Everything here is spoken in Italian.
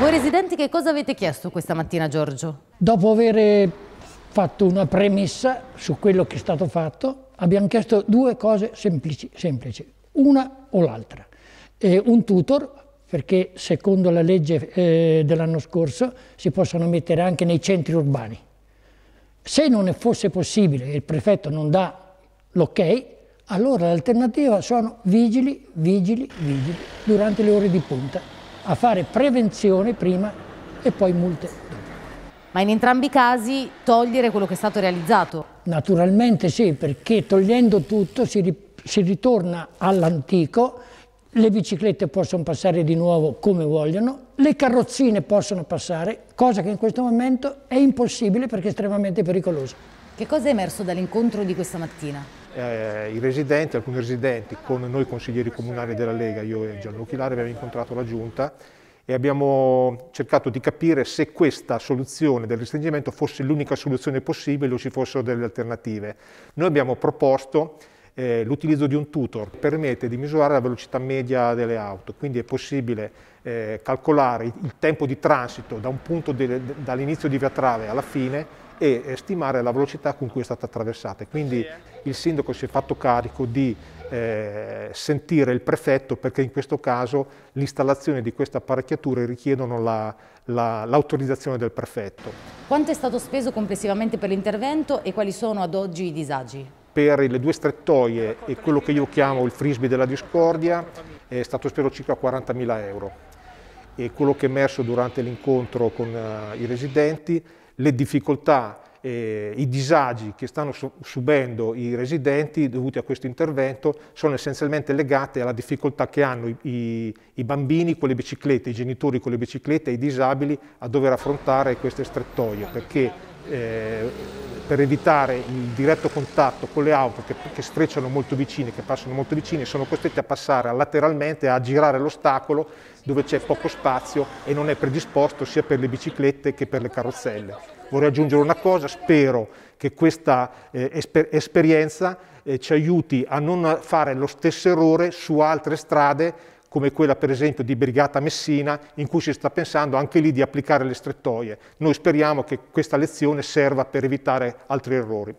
Voi residenti che cosa avete chiesto questa mattina Giorgio? Dopo aver fatto una premessa su quello che è stato fatto, abbiamo chiesto due cose semplici, semplici una o l'altra. un tutor, perché secondo la legge eh, dell'anno scorso si possono mettere anche nei centri urbani. Se non fosse possibile e il prefetto non dà l'ok, allora l'alternativa sono vigili, vigili, vigili durante le ore di punta a fare prevenzione prima e poi multe dopo. Ma in entrambi i casi togliere quello che è stato realizzato? Naturalmente sì, perché togliendo tutto si, ri si ritorna all'antico, le biciclette possono passare di nuovo come vogliono, le carrozzine possono passare, cosa che in questo momento è impossibile perché è estremamente pericolosa. Che cosa è emerso dall'incontro di questa mattina? eh, i residenti, alcuni residenti con noi consiglieri comunali della Lega, io e Gianluca Lari abbiamo incontrato la Giunta e abbiamo cercato di capire se questa soluzione del restringimento fosse l'unica soluzione possibile o ci fossero delle alternative. Noi abbiamo proposto eh, l'utilizzo di un tutor permette di misurare la velocità media delle auto, quindi è possibile eh, calcolare il tempo di transito da dall'inizio di via trave alla fine e stimare la velocità con cui è stata attraversata. Quindi eh. il sindaco si è fatto carico di eh, sentire il prefetto perché in questo caso l'installazione di queste apparecchiature richiedono l'autorizzazione la, la, del prefetto. Quanto è stato speso complessivamente per l'intervento e quali sono ad oggi i disagi? per le due strettoie e quello che io chiamo il frisbee della discordia è stato spero circa 40.000 euro e quello che è emerso durante l'incontro con eh, i residenti, le difficoltà eh, i disagi che stanno subendo i residenti dovuti a questo intervento sono essenzialmente legate alla difficoltà che hanno i, i, i, bambini con le biciclette, i genitori con le biciclette, i disabili a dover affrontare queste strettoie perché eh, per evitare il diretto contatto con le auto che, che strecciano molto vicine, che passano molto vicine, sono costretti a passare lateralmente, a girare l'ostacolo dove c'è poco spazio e non è predisposto sia per le biciclette che per le carrozzelle. Vorrei aggiungere una cosa, spero che questa eh, esper esperienza eh, ci aiuti a non fare lo stesso errore su altre strade come quella per esempio di Brigata Messina, in cui si sta pensando anche lì di applicare le strettoie. Noi speriamo che questa lezione serva per evitare altri errori.